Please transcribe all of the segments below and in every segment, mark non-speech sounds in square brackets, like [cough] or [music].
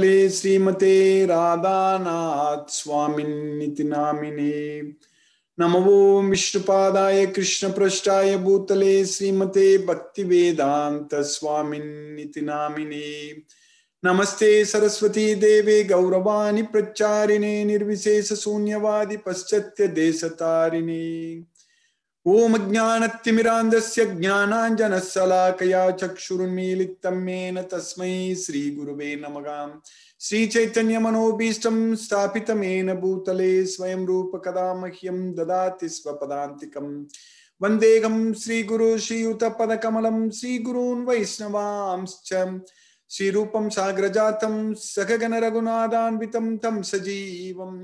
श्रीमते राधानाथ स्वामिन्निति नामिने नमो विष्णुपादाय कृष्णप्रष्टाय भूतले श्रीमते भक्तिवेदान्त स्वामिन्निति नामिने नमस्ते सरस्वती देवे गौरवाणि प्रचारिणे निर्विशेषशून्यवादि पश्चात्यदेशतारिणे ओम ज्ञानतिमिरांधस्य ज्ञानांजनशलाकया चक्षुरुन्मीलितमेन तस्मै श्रीगुरुवे नमः श्रीचैतन्यमनोभीष्टं स्थापितमेन भूतले स्वयं रूप कदा मह्यं ददाति स्वपदान्तिकं वन्देऽहं श्रीगुरु श्रीयुतपदकमलं श्रीगुरून् वैष्णवांश्च श्रीरूपं साग्रजातं सखगणरघुनादान्वितं तं सजीवं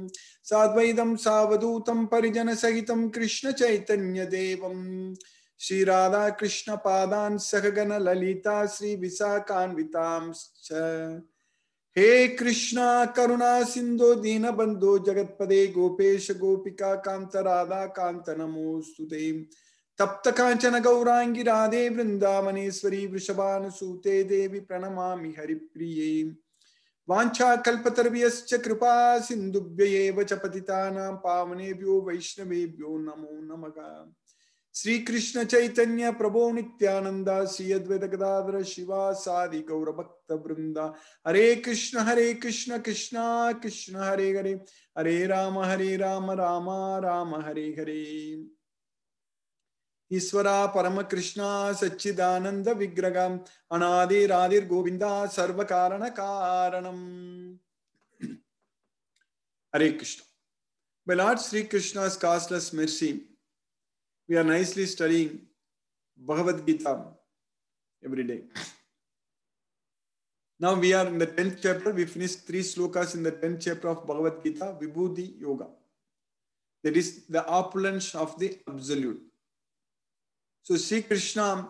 साद्वैतं सावधूतं परिजनसहितं कृष्णचैतन्यदेवम् श्रीराधाकृष्णपादान् सहगणललिता श्रीविशाखान्वितांश्च हे कृष्णा करुणा सिन्धो दीनबन्धो जगत्पदे गोपेश गोपिका कान्त राधा कान्त नमोऽस्तु ते तप्त कांचन गौरांगी राधे वृंदावनेश्वरी वृषभानुसूते देवी प्रणमा हरिप्रिय वाछा कल्पतरभ्य कृपा सिंधुभ्य च पतितानां पावनेभ्यो वैष्णवेभ्यो नमो नम श्री कृष्ण चैतन्य प्रभो नित्यानंद श्री शिवा सादि गौर भक्त हरे कृष्ण हरे कृष्ण कृष्ण कृष्ण हरे हरे हरे राम हरे राम राम राम हरे हरे Isvara ಪರಮಕೃಷ್ಣ ಸಚ್ಚಿದಾನಂದ ವಿಗ್ರಹ ಅನಾದಿರಾದಿರ್ ಗೋವಿಂದ ಸರ್ವ ಕಾರಣ ಕಾರಣಂ ಹರೇ Krishna By Lord Sri Krishna's costless mercy, we are nicely studying Bhagavad Gita every day. Now we are in the 10th chapter. We finished three slokas in the 10th chapter of Bhagavad Gita, Vibhuti Yoga. That is the opulence of the Absolute. So Sri Krishna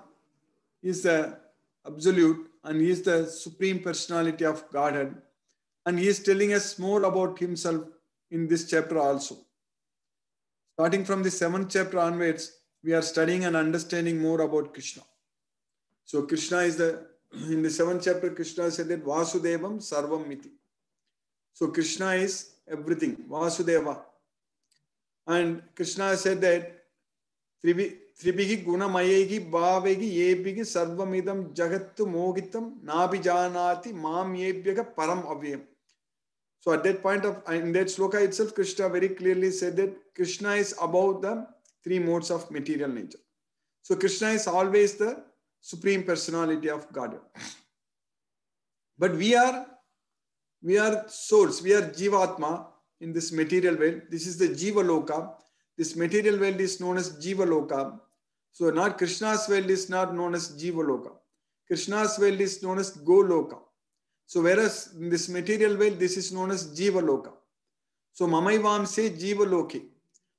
is the absolute and he is the supreme personality of Godhead. And he is telling us more about himself in this chapter also. Starting from the seventh chapter onwards, we are studying and understanding more about Krishna. So Krishna is the in the seventh chapter, Krishna said that Vasudevam Sarvam Miti. So Krishna is everything, Vasudeva. And Krishna said that त्रिभिः गुणमयैः भावैः येभिः सर्वमिदं जगत्तु मोहितं नाभिजानाति मां येभ्यः परम अव्ययम् So at that point of in that sloka itself, Krishna very clearly said that Krishna is above the three modes of material nature. So Krishna is always the supreme personality of God. But we are we are souls, we are jivatma in this material world. This is the jiva loka. This material world is known as jiva loka. So not Krishna's world is not known as Jiva Loka. Krishna's world is known as Goloka. So whereas in this material world, this is known as Jiva Loka. So Mamaivam se Jiva Loke.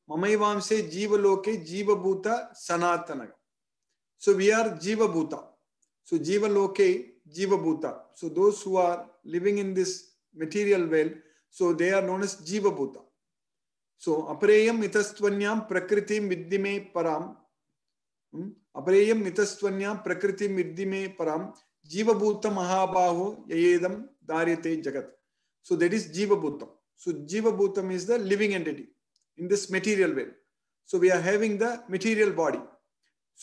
Mamaivam se Jiva Jiva Bhuta Sanatanaga. So we are Jiva Bhuta. So Jiva Loke Jiva Bhuta. So those who are living in this material world, so they are known as Jiva Bhuta. So Apareyam Itastvanyam prakriti Vidime Param अपरेयम मितस्वन्या प्रकृति मिद्धि में पराम जीवभूत महाबाहो येदम दार्यते जगत so that is jiva bhutam so jiva bhutam is the living entity in this material world. so we are having the material body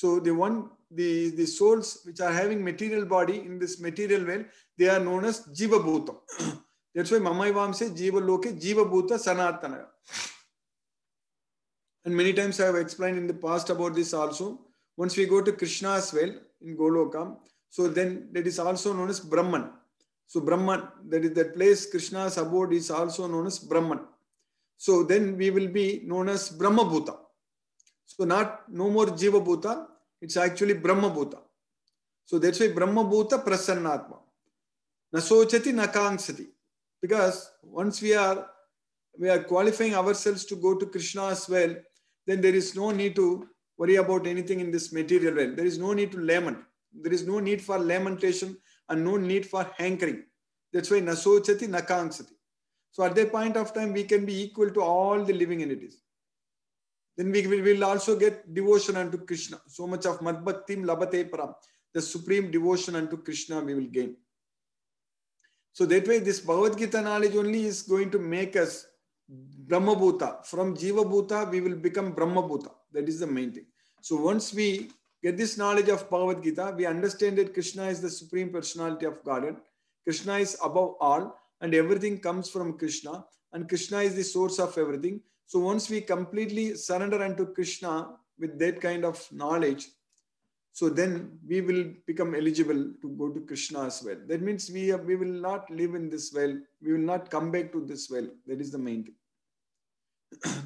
so the one the the souls which are having material body in this material world, they are known as jiva [clears throat] bhutam that's why mama mamayvam se jiva loke jiva bhuta sanatana and many times i have explained in the past about this also once we go to Krishna as well in Golokam, so then that is also known as Brahman. So Brahman, that is that place Krishna's abode is also known as Brahman. So then we will be known as Brahma-bhuta. So not no more Jiva Bhuta, it's actually Brahma-bhuta. So that's why Brahmabhuta Prasannatma. Nasochati Nakangsati. Because once we are we are qualifying ourselves to go to Krishna as well, then there is no need to worry about anything in this material realm. There is no need to lament. There is no need for lamentation and no need for hankering. That's why nasochati nakangsati. So at that point of time, we can be equal to all the living entities. Then we will also get devotion unto Krishna. So much of madbhaktim labate param. The supreme devotion unto Krishna we will gain. So that way, this Bhagavad Gita knowledge only is going to make us Brahmabhuta. From Jiva Bhuta, we will become Brahmabhuta. That is the main thing. So once we get this knowledge of Bhagavad Gita, we understand that Krishna is the supreme personality of Godhead. Krishna is above all, and everything comes from Krishna, and Krishna is the source of everything. So once we completely surrender unto Krishna with that kind of knowledge, so then we will become eligible to go to Krishna as well. That means we, have, we will not live in this well. We will not come back to this well. That is the main thing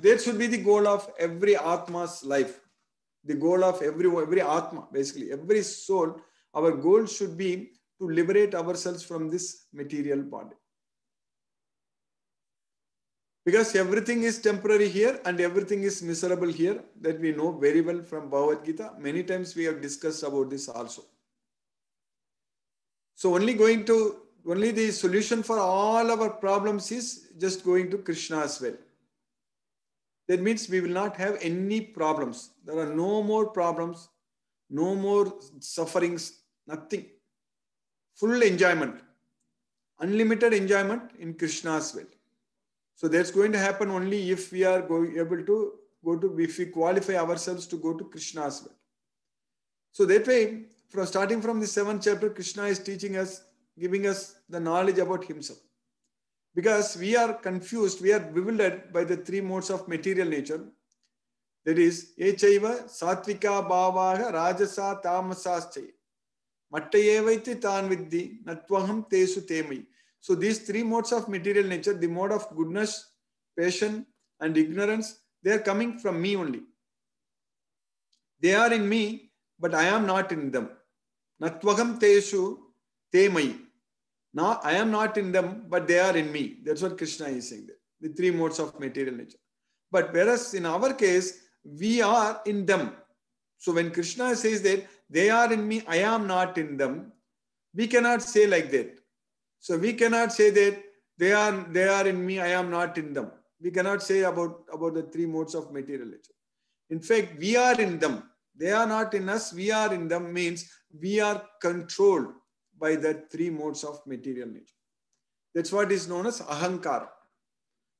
that [clears throat] should be the goal of every Atma's life. The goal of every, every Atma, basically, every soul, our goal should be to liberate ourselves from this material body. Because everything is temporary here and everything is miserable here, that we know very well from Bhagavad Gita. Many times we have discussed about this also. So only going to only the solution for all our problems is just going to Krishna as well that means we will not have any problems. There are no more problems, no more sufferings, nothing. Full enjoyment, unlimited enjoyment in Krishna's will. So that's going to happen only if we are able to go to, if we qualify ourselves to go to Krishna's will. So that way, from starting from the seventh chapter, Krishna is teaching us, giving us the knowledge about himself because we are confused, we are bewildered by the three modes of material nature. That is, Echaiva, Sattvika, Bhavaha, Rajasa, Tamasascha. Mattayevaiti tan viddi, Natvaham tesu temai. So these three modes of material nature, the mode of goodness, passion, and ignorance, they are coming from me only. They are in me, but I am not in them. Natvaham tesu temai. Now I am not in them, but they are in me. That's what Krishna is saying there. The three modes of material nature. But whereas in our case, we are in them. So when Krishna says that they are in me, I am not in them, we cannot say like that. So we cannot say that they are they are in me, I am not in them. We cannot say about, about the three modes of material nature. In fact, we are in them. They are not in us, we are in them means we are controlled by the three modes of material nature. That's what is known as ahankara.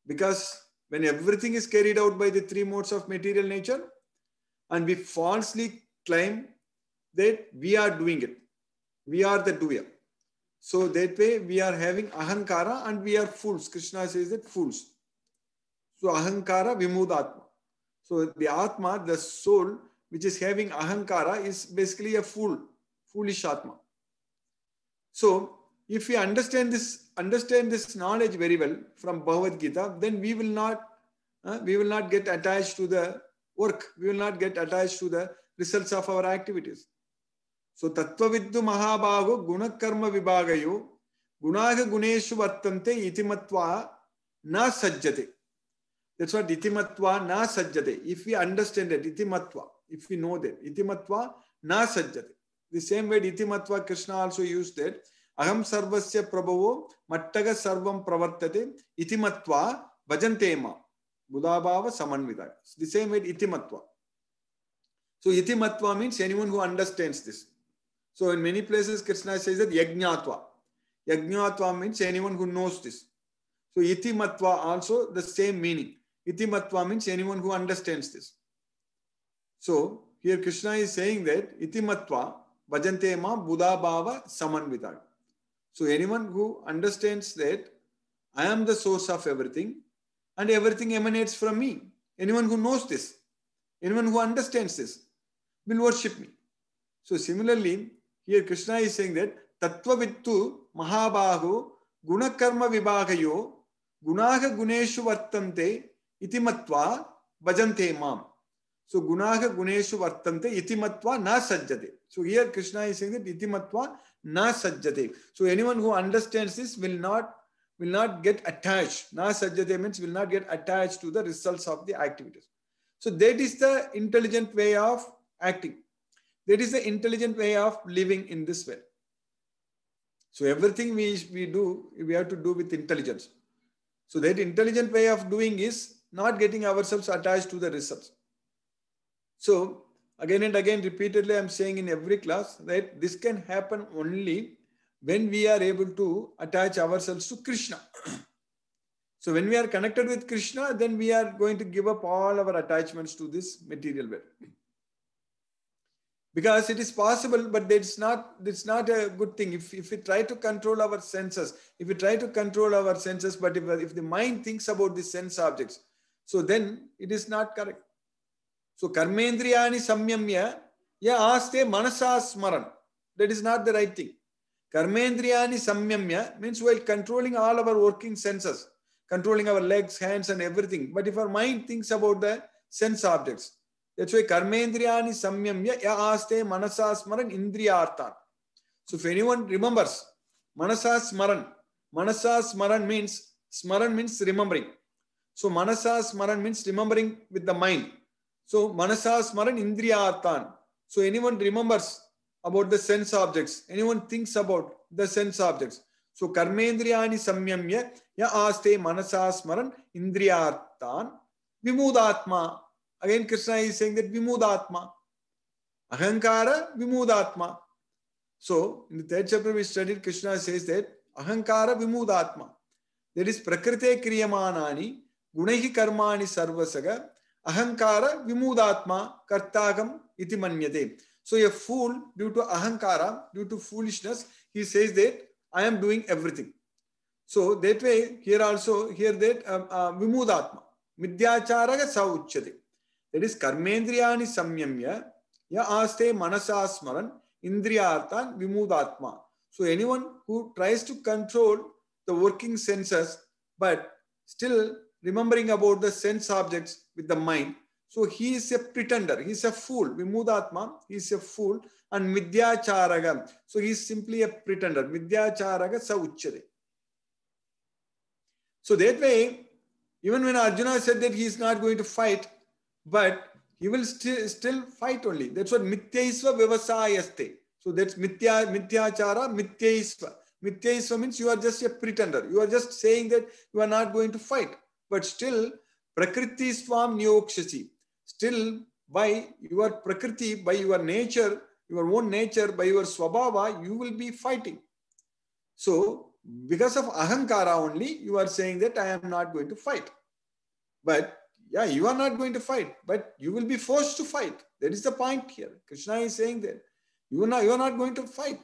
Because when everything is carried out by the three modes of material nature, and we falsely claim that we are doing it, we are the doer. So that way we are having ahankara and we are fools. Krishna says that fools. So ahankara vimudatma. So the atma, the soul, which is having ahankara, is basically a fool, foolish atma. So if we understand this, understand this knowledge very well from Bhagavad Gita, then we will not, uh, we will not get attached to the work. We will not get attached to the results of our activities. So Tattvaviddu Mahabhago Gunakarma Vibhagayu Gunaga Guneshu Vartante Itimatva Na Sajjate. That's what Itimatva Na Sajjate. If we understand that, Itimatva, if we know that, Itimatva Na Sajjate. The same way matwa. Krishna also used that. Aham sarvasya prabhavo mattaga sarvam pravartate itimatva vajantema budabhava samanvita. The same way itimatva. So itimatva means anyone who understands this. So in many places Krishna says that yajnatva. Yajnatva means anyone who knows this. So itimatva also the same meaning. Itimatva means anyone who understands this. So here Krishna is saying that itimatva Bhajante ma Buddha bhava samanvita. So anyone who understands that I am the source of everything and everything emanates from me. Anyone who knows this, anyone who understands this, will worship me. So similarly, here Krishna is saying that Tattva-vittu Mahabahu Gunakarma Vibhagayo Gunaha Guneshu Vartante matva Bhajante Mam. So gunaha guneshu vartante itimatva na sajjate. So here Krishna is saying that itimatva na sajjate. So anyone who understands this will not will not get attached. Na sajjate means will not get attached to the results of the activities. So that is the intelligent way of acting. That is the intelligent way of living in this way. So everything we, we do, we have to do with intelligence. So that intelligent way of doing is not getting ourselves attached to the results. So again and again, repeatedly, I'm saying in every class that this can happen only when we are able to attach ourselves to Krishna. [clears throat] so when we are connected with Krishna, then we are going to give up all our attachments to this material world. Because it is possible, but it's not, it's not a good thing. If, if we try to control our senses, if we try to control our senses, but if, if the mind thinks about the sense objects, so then it is not correct. So karmendriyani samyamya, ya aste manasa smaran. That is not the right thing. Karmendriyani samyamya means while controlling all our working senses, controlling our legs, hands, and everything. But if our mind thinks about the sense objects, that's why karmendriyani samyamya yaaste manasas smaran indriyarthan. So if anyone remembers, manasas smaran, Manasas smaran means smaran means remembering. So manasas smaran means remembering with the mind. So manasa smaran indriyartan. So anyone remembers about the sense objects. Anyone thinks about the sense objects. So karmendriyani samyamya ya aste manasa smaran indriyartan vimudatma. Again Krishna is saying that vimudatma. Ahankara vimudatma. So in the third chapter we studied Krishna says that ahankara vimudatma. That is prakrite kriyamanani gunaihi karmani sarvasaga ahankara vimudatma kartagam iti manyate so a fool due to ahankara due to foolishness he says that i am doing everything so that way here also here that um, uh, vimudatma midyacharaga sa uchyate that is karmendriyani samyamya ya aste manasa smaran indriyartan vimudatma so anyone who tries to control the working senses but still remembering about the sense objects with the mind. So he is a pretender. He is a fool. Vimudatma, he is a fool. And Midyacharaga, so he is simply a pretender. Midyacharaga sa uchchade. So that way, even when Arjuna said that he is not going to fight, but he will still still fight only. That's what mityaisva vyavasayaste. So that's mitya mityachara mityaisva. Mityaisva means you are just a pretender. You are just saying that you are not going to fight, but still Prakriti swam nyokshasi. Still, by your prakriti, by your nature, your own nature, by your swabhava, you will be fighting. So, because of ahankara only, you are saying that I am not going to fight. But yeah, you are not going to fight, but you will be forced to fight. That is the point here. Krishna is saying that you are not, you are not going to fight.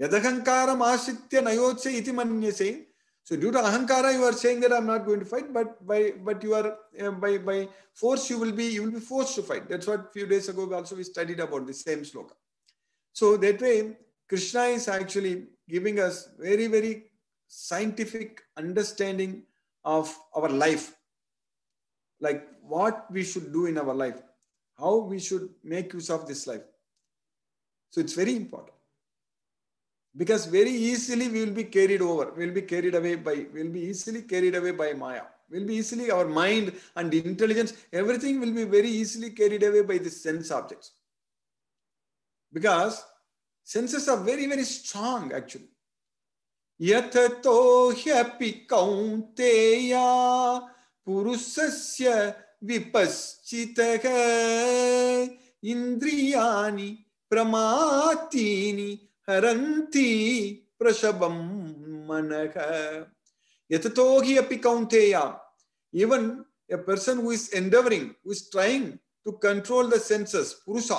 Yadahankaram asitya nayotse iti manyase so due to ahankara, you are saying that I'm not going to fight, but by but you are uh, by by force you will be you will be forced to fight. That's what few days ago also we studied about the same sloka. So that way, Krishna is actually giving us very very scientific understanding of our life, like what we should do in our life, how we should make use of this life. So it's very important because very easily we will be carried over we will be carried away by we will be easily carried away by maya we will be easily our mind and intelligence everything will be very easily carried away by the sense objects because senses are very very strong actually यथतो ह्यपि कौन्तेया पुरुषस्य विपश्चितः इन्द्रियाणि प्रमातीनि हरन्ति प्रसवम मनः यततोहि अपि कौन्तेय even a person who is endeavoring who is trying to control the senses purusha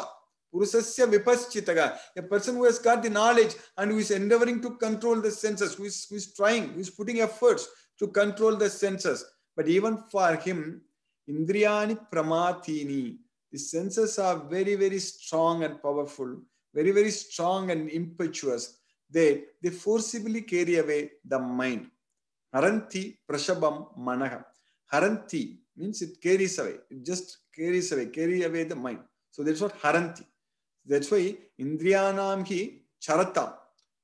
purusasya vipaschitaga a person who has got the knowledge and who is endeavoring to control the senses who is, trying who is putting efforts to control the senses but even for him indriyani pramatini the senses are very very strong and powerful very, very strong and impetuous, they, they forcibly carry away the mind. Haranti prashabam manaha. Haranti means it carries away. It just carries away, carry away the mind. So that's what haranti. That's why indriyanam hi charatam.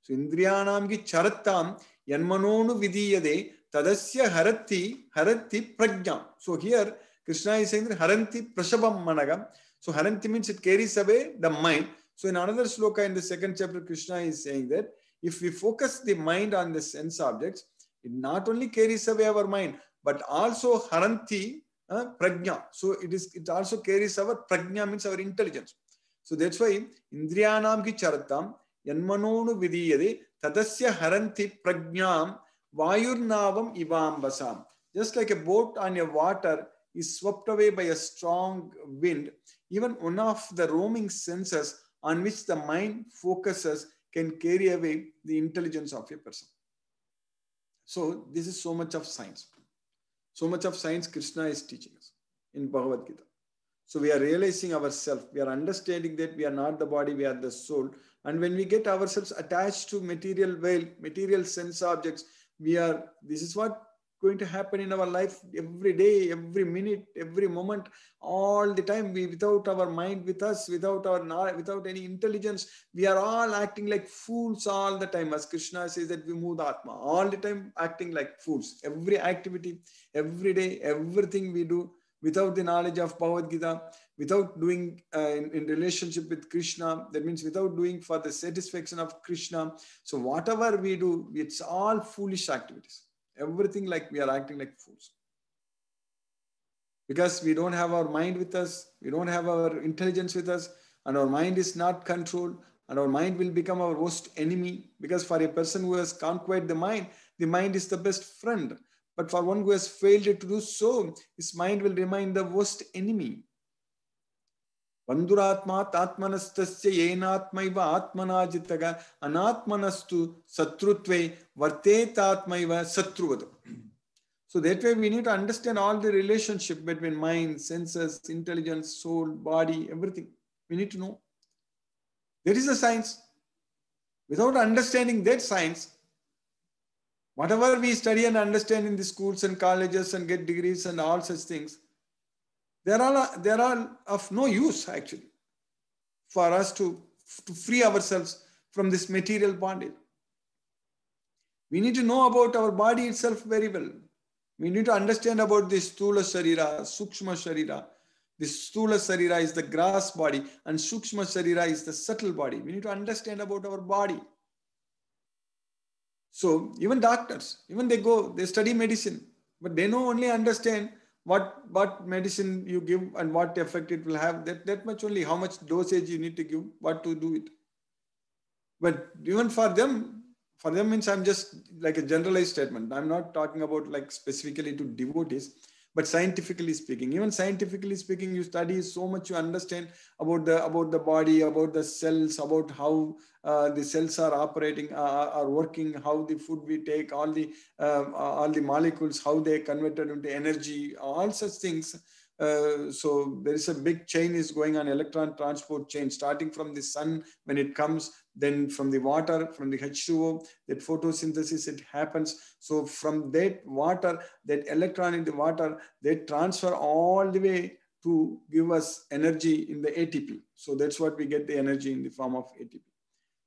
So indriyanam hi charatam yanmanonu vidiyade tadasya harati harati prajnam. So here Krishna is saying that haranti prashabam managam. So haranti means it carries away the mind. So in another sloka in the second chapter, Krishna is saying that if we focus the mind on the sense objects, it not only carries away our mind, but also haranti uh, prajna. So it is it also carries our prajna means our intelligence. So that's why indriyanam ki charatam yanmanonu vidiyade tadasya haranti prajnam vayurnavam ivambasam. Just like a boat on a water is swept away by a strong wind, even one of the roaming senses on which the mind focuses can carry away the intelligence of a person. So this is so much of science. So much of science Krishna is teaching us in Bhagavad Gita. So we are realizing ourselves. We are understanding that we are not the body, we are the soul. And when we get ourselves attached to material well, material sense objects, we are, this is what going to happen in our life every day, every minute, every moment, all the time. We, without our mind with us, without our without any intelligence, we are all acting like fools all the time. As Krishna says that we move the Atma all the time, acting like fools. Every activity, every day, everything we do without the knowledge of Bhagavad Gita, without doing uh, in, in, relationship with Krishna, that means without doing for the satisfaction of Krishna. So whatever we do, it's all foolish activities everything like we are acting like fools because we don't have our mind with us we don't have our intelligence with us and our mind is not controlled and our mind will become our worst enemy because for a person who has conquered the mind the mind is the best friend but for one who has failed to do so his mind will remain the worst enemy ಪಂದುರಾತ್ಮಾತ್ ಆತ್ಮನಸ್ತಸ್ಯ ಏನಾತ್ಮೈವ ಆತ್ಮನಾಜಿತಗ ಅನಾತ್ಮನಸ್ತು ಸತ್ರುತ್ವೇ ವರ್ತೇತಾತ್ಮೈವ ಸತ್ರುವದು So that way we need to understand all the relationship between mind, senses, intelligence, soul, body, everything. We need to know. There is a science. Without understanding that science, whatever we study and understand in the schools and colleges and get degrees and all such things, there are, there are of no use actually for us to, to free ourselves from this material bondage. We need to know about our body itself very well. We need to understand about this Stula Sharira, Sukshma Sharira. This Stula Sharira is the grass body and Sukshma Sharira is the subtle body. We need to understand about our body. So even doctors, even they go, they study medicine, but they know only understand what what medicine you give and what effect it will have that that much only how much dosage you need to give what to do it but even for them for them means i'm just like a generalized statement i'm not talking about like specifically to devotees but scientifically speaking even scientifically speaking you study so much you understand about the about the body about the cells about how uh, the cells are operating uh, are, are working how the food we take all the uh, all the molecules how they converted into energy all such things uh, so there is a big chain is going on electron transport chain starting from the sun when it comes then from the water from the h2o that photosynthesis it happens so from that water that electron in the water they transfer all the way to give us energy in the atp so that's what we get the energy in the form of atp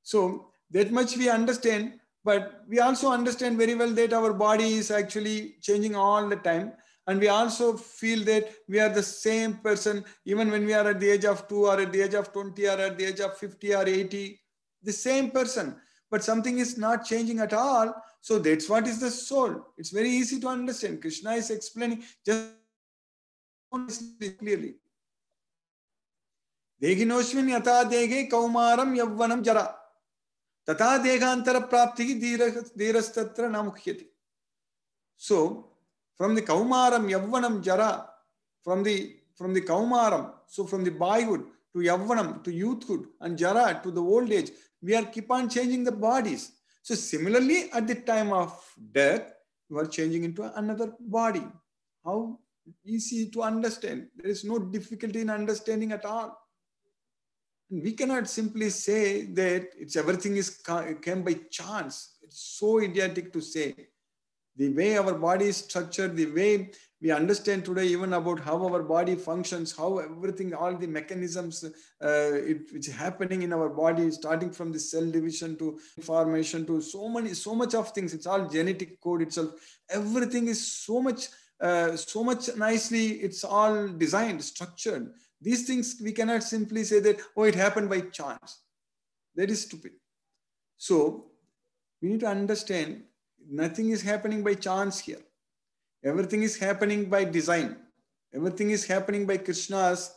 so that much we understand but we also understand very well that our body is actually changing all the time and we also feel that we are the same person, even when we are at the age of two or at the age of 20 or at the age of 50 or 80, the same person. But something is not changing at all. So that's what is the soul. It's very easy to understand. Krishna is explaining just clearly. देहिनोश्विन यथा देहे कौमारम यौवनम जरा तथा देहांतर प्राप्ति धीरस्तत्र न मुख्यति सो from the Kaumaram, Yavvanam, Jara, from the from the Kaumaram, so from the boyhood to Yavvanam to youthhood and Jara to the old age, we are keep on changing the bodies. So similarly, at the time of death, you are changing into another body. How easy to understand. There is no difficulty in understanding at all. We cannot simply say that it's everything is came by chance. It's so idiotic to say the way our body is structured, the way we understand today even about how our body functions, how everything, all the mechanisms uh, it, which is happening in our body, starting from the cell division to formation to so many, so much of things. It's all genetic code itself. Everything is so much, uh, so much nicely. It's all designed, structured. These things we cannot simply say that oh, it happened by chance. That is stupid. So we need to understand nothing is happening by chance here. Everything is happening by design. Everything is happening by Krishna's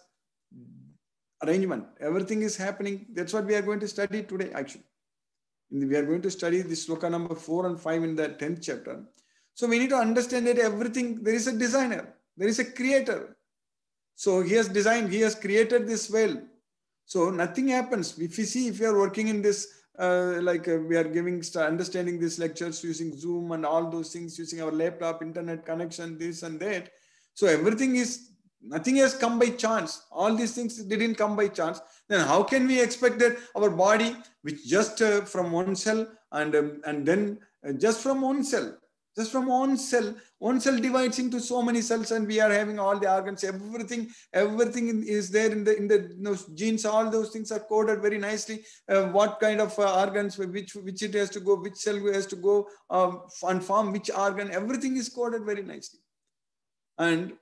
arrangement. Everything is happening. That's what we are going to study today, actually. we are going to study this sloka number four and five in the 10th chapter. So we need to understand that everything, there is a designer, there is a creator. So he has designed, he has created this well. So nothing happens. If you see, if you are working in this uh, like uh, we are giving understanding these lectures using zoom and all those things using our laptop internet connection this and that so everything is nothing has come by chance all these things didn't come by chance then how can we expect that our body which just uh, from one cell and um, and then uh, just from one cell just from one cell, one cell divides into so many cells, and we are having all the organs, everything, everything is there in the in the you know, genes. All those things are coded very nicely. Uh, what kind of uh, organs, which which it has to go, which cell has to go, um, and form which organ. Everything is coded very nicely. And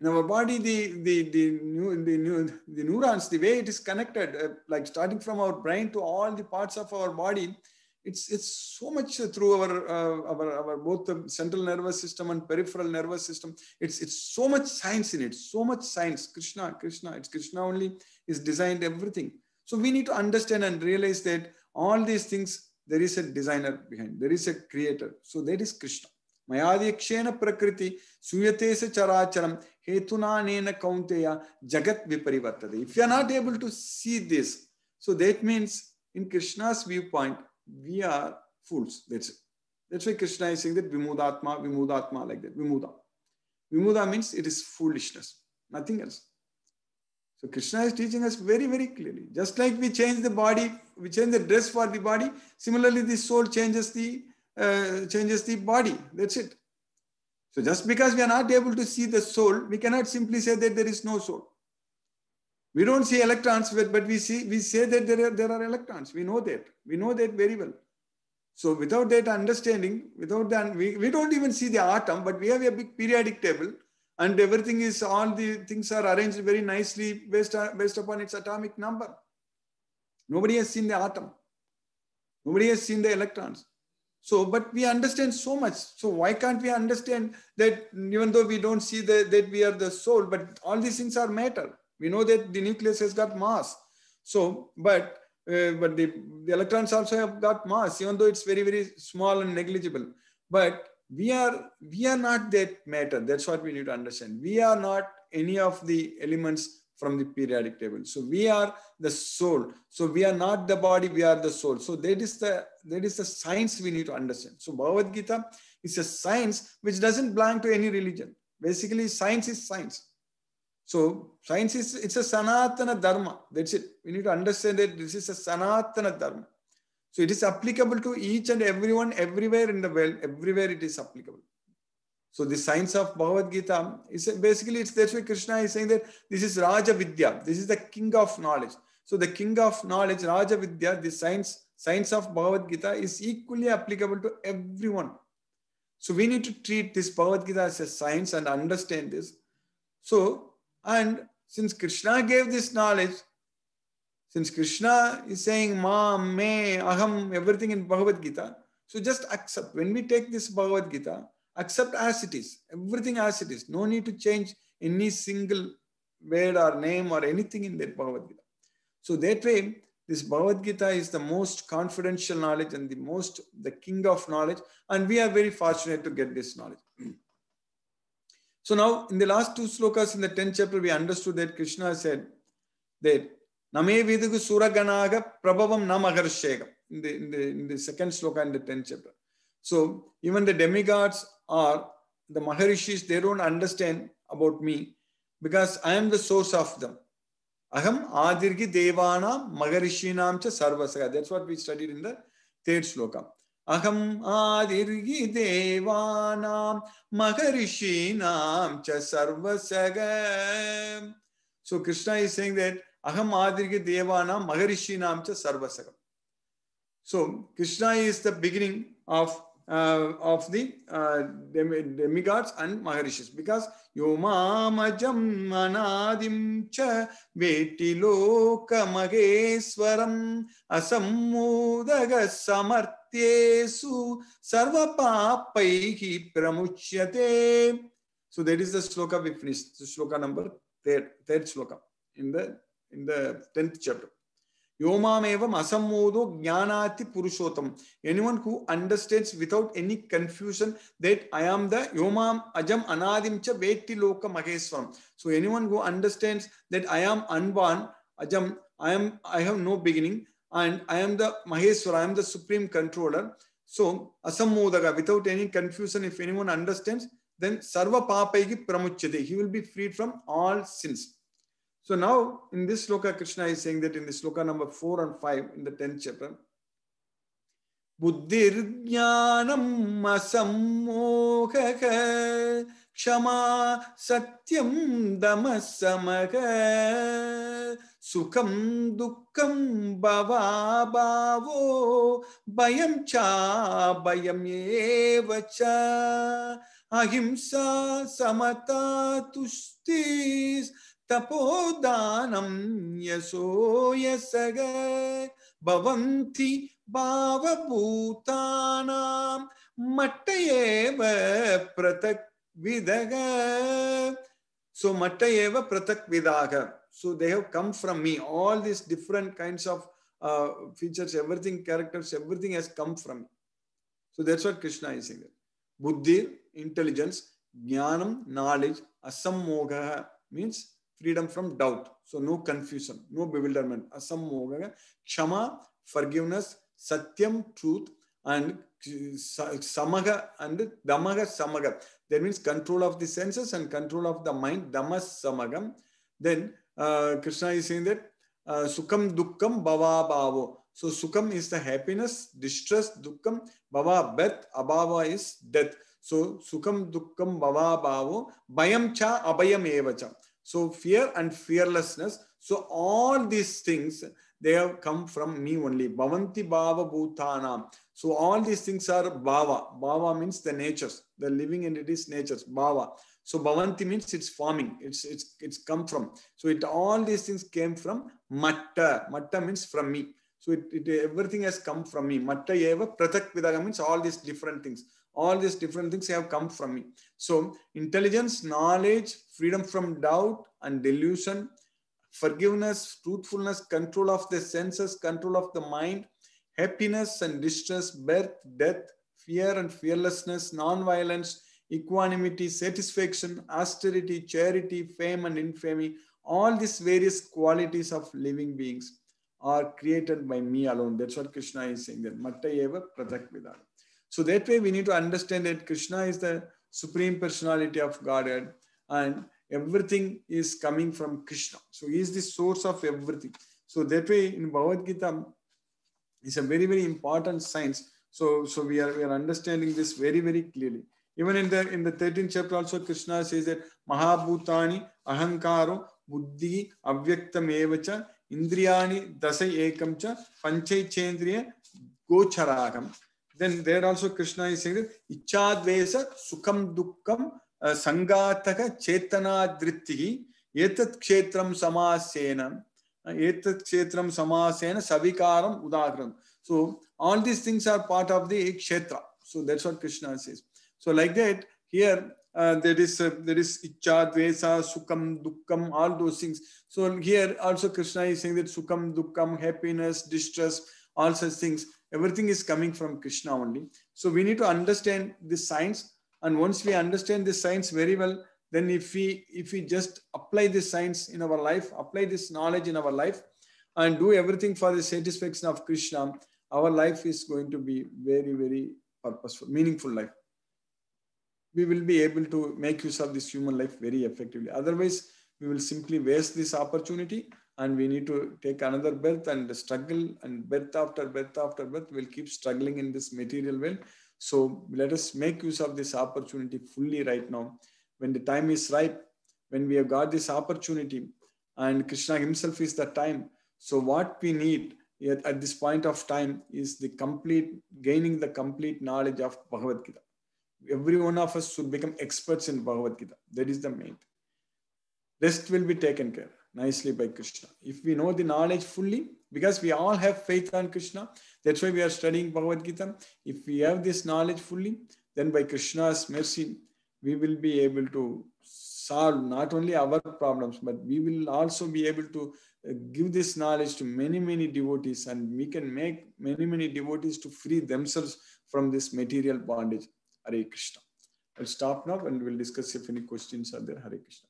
in our body, the the the new the new the neurons, the way it is connected, uh, like starting from our brain to all the parts of our body, it's it's so much through our uh, our our both the central nervous system and peripheral nervous system it's it's so much science in it so much science krishna krishna it's krishna only is designed everything so we need to understand and realize that all these things there is a designer behind there is a creator so that is krishna मयादिक्षेण प्रकृति सूयते से चराचरम हेतुनानेन कौंतेय जगत विपरिवर्तते if you are not able to see this so that means in Krishna's we are fools. That's it. That's why Krishna is saying that Vimudatma, Vimudatma, like that, Vimuda. Vimuda means it is foolishness, nothing else. So Krishna is teaching us very, very clearly. Just like we change the body, we change the dress for the body, similarly the soul changes the, uh, changes the body. That's it. So just because we are not able to see the soul, we cannot simply say that there is no soul. We don't see electrons, but, we see we say that there are, there are electrons. We know that. We know that very well. So without that understanding, without that, we, we don't even see the atom, but we have a big periodic table and everything is, all the things are arranged very nicely based, based upon its atomic number. Nobody has seen the atom. Nobody has seen the electrons. So, but we understand so much. So why can't we understand that even though we don't see the, that we are the soul, but all these things are matter. We know that the nucleus has got mass. So, but uh, but the, the electrons also have got mass, even though it's very, very small and negligible. But we are we are not that matter. That's what we need to understand. We are not any of the elements from the periodic table. So we are the soul. So we are not the body, we are the soul. So that is the that is the science we need to understand. So Bhagavad Gita is a science which doesn't belong to any religion. Basically, science is science. So science is it's a sanatana dharma. That's it. We need to understand that this is a sanatana dharma. So it is applicable to each and everyone everywhere in the world. Everywhere it is applicable. So the science of Bhagavad Gita is basically it's that's why Krishna is saying that this is Raja Vidya. This is the king of knowledge. So the king of knowledge, Raja Vidya, the science science of Bhagavad Gita is equally applicable to everyone. So we need to treat this Bhagavad Gita as a science and understand this. So and since Krishna gave this knowledge, since Krishna is saying ma, me, aham, everything in Bhagavad Gita, so just accept. When we take this Bhagavad Gita, accept as it is, everything as it is. No need to change any single word or name or anything in that Bhagavad Gita. So that way, this Bhagavad Gita is the most confidential knowledge and the most the king of knowledge, and we are very fortunate to get this knowledge. So now in the last two slokas in the 10th chapter, we understood that Krishna said that Name Vidugu Suraganaga Prabhavam Namagarshegam in the, in, the, in the second sloka in the 10th chapter. So even the demigods are the Maharishis, they don't understand about me because I am the source of them. Aham Adirgi Devana Magarishinam Cha Sarvasaga. That's what we studied in the third sloka. अहम आदिर्हि देवानां महर्षीणां च सर्वसग So Krishna is saying that अहम् Adirgi Devanam Maharishinam Cha Sarvasagam. So Krishna is the beginning of uh, of the uh, demigods and Maharishis because Yomamajam Anadim Cha Veti Loka Mageswaram Asamudaga Samarth సత్యేసు సర్వ పాపై ప్రముచ్యతే so that is the shloka we finish shloka number third third shloka in the in the tenth chapter యోమామేవం అసమ్మోదో జ్ఞానాతి పురుషోత్తం anyone who understands without any confusion that I am the యోమాం అజం అనాదించ వేట్టి లోక మహేశ్వరం so anyone who understands that I am అన్వాన్ అజం I am I have no beginning and I am the Maheshwar, I am the supreme controller. So mudha without any confusion, if anyone understands, then Sarva Papaigi Pramuchade, he will be freed from all sins. So now in this sloka, Krishna is saying that in the sloka number 4 and 5 in the 10th chapter, बुद्धिर्ज्ञानम् असम्मोहः क्षमा सत्यं Satyam समः सुखम दुखम बवा भावो भयम चा भयम च अहिंसा समता तुष्टि तपोदानम यशो यसग भवन्ति भावभूतानां मट्ट एव पृथक् विदग सो मट्ट एव पृथक् विदाग So they have come from me. All these different kinds of uh, features, everything, characters, everything has come from me. So that's what Krishna is saying. Buddhi, intelligence, jnanam, knowledge, asammogaha means freedom from doubt. So no confusion, no bewilderment. Asammogaha, kshama, forgiveness, satyam, truth, and samaga and damaga samaga. That means control of the senses and control of the mind, damas samagam. Then uh, Krishna is saying that uh, Sukham Dukkam Bhava Bhavo. So Sukham is the happiness, distress, Dukkam, Bhava Beth, Abhava is death. So Sukham Dukkam Bhava Bhavo, Bayam Cha abayam Evacha. So fear and fearlessness. So all these things, they have come from me only. Bhavanti Bhava Bhutanam. So all these things are Bhava. Bhava means the natures, the living entities, natures, Bhava. So Bhavanti means it's forming. It's it's it's come from. So it all these things came from matta. Matta means from me. So it, it everything has come from me. Matta eva pratak vidaga means all these different things. All these different things have come from me. So intelligence, knowledge, freedom from doubt and delusion, forgiveness, truthfulness, control of the senses, control of the mind, happiness and distress, birth, death, fear and fearlessness, non-violence, equanimity, satisfaction, austerity, charity, fame, and infamy, all these various qualities of living beings are created by me alone. That's what Krishna is saying that Mattayeva Pratakvidana. So that way we need to understand that Krishna is the supreme personality of Godhead and everything is coming from Krishna. So he is the source of everything. So that way in Bhagavad Gita is a very, very important science. So, so we are we are understanding this very, very clearly. Even in the in the 13th chapter, also Krishna says that Mahabhutani, Ahankaro, Buddhi, Avyaktam Evacha, Indriyani, Dasai Ekamcha, panchay Chendriya, Gocharagam. Then there also Krishna is saying that Ichadvesa, Sukham Dukkam, uh, Sangataka, Chetana Drittihi, Etat Kshetram Samasenam. एतत् क्षेत्रम समासेन Savikaram उदाहरण So all these things are part of the क्षेत्र So that's what Krishna says. So like that, here uh, there is uh, there is icha, dvesa, sukham, dukham all those things. So here also Krishna is saying that sukham, dukham happiness, distress, all such things. Everything is coming from Krishna only. So we need to understand this science. And once we understand this science very well, then if we if we just apply this science in our life, apply this knowledge in our life, and do everything for the satisfaction of Krishna, our life is going to be very, very purposeful, meaningful life we will be able to make use of this human life very effectively. Otherwise, we will simply waste this opportunity and we need to take another birth and struggle and birth after birth after birth, we'll keep struggling in this material world. So let us make use of this opportunity fully right now. When the time is ripe, when we have got this opportunity and Krishna himself is the time. So what we need at this point of time is the complete, gaining the complete knowledge of Bhagavad Gita every one of us should become experts in Bhagavad Gita. That is the main. Rest will be taken care nicely by Krishna. If we know the knowledge fully, because we all have faith on Krishna, that's why we are studying Bhagavad Gita. If we have this knowledge fully, then by Krishna's mercy, we will be able to solve not only our problems, but we will also be able to uh, give this knowledge to many, many devotees, and we can make many, many devotees to free themselves from this material bondage. Hare Krishna. I'll stop now and we'll discuss if any questions are there. Hare Krishna.